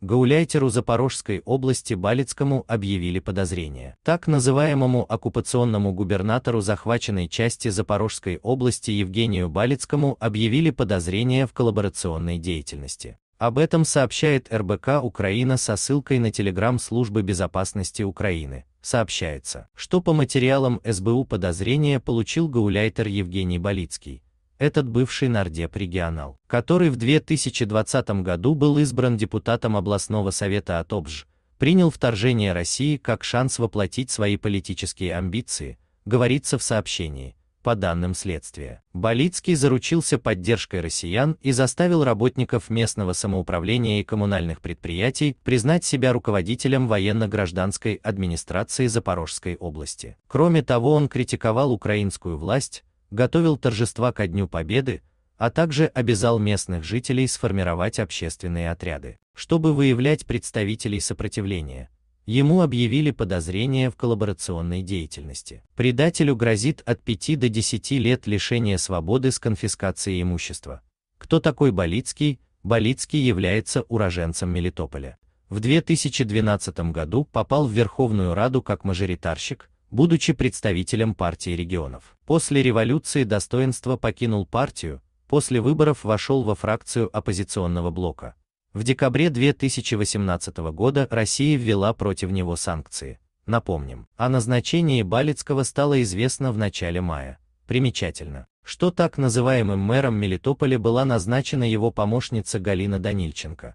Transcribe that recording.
Гауляйтеру Запорожской области Балицкому объявили подозрение. Так называемому оккупационному губернатору захваченной части Запорожской области Евгению Балицкому объявили подозрение в коллаборационной деятельности. Об этом сообщает РБК Украина со ссылкой на телеграм-службы безопасности Украины. Сообщается, что по материалам СБУ подозрение получил гауляйтер Евгений Болицкий, этот бывший нардеп регионал, который в 2020 году был избран депутатом областного совета от ОБЖ, принял вторжение России как шанс воплотить свои политические амбиции, говорится в сообщении. По данным следствия, Болицкий заручился поддержкой россиян и заставил работников местного самоуправления и коммунальных предприятий признать себя руководителем военно-гражданской администрации Запорожской области. Кроме того, он критиковал украинскую власть, готовил торжества ко Дню Победы, а также обязал местных жителей сформировать общественные отряды, чтобы выявлять представителей сопротивления. Ему объявили подозрение в коллаборационной деятельности. Предателю грозит от 5 до 10 лет лишения свободы с конфискацией имущества. Кто такой Болицкий? Болицкий является уроженцем Мелитополя. В 2012 году попал в Верховную Раду как мажоритарщик, будучи представителем партии регионов. После революции достоинство покинул партию, после выборов вошел во фракцию оппозиционного блока. В декабре 2018 года Россия ввела против него санкции. Напомним, о назначении Балицкого стало известно в начале мая. Примечательно, что так называемым мэром Мелитополя была назначена его помощница Галина Данильченко.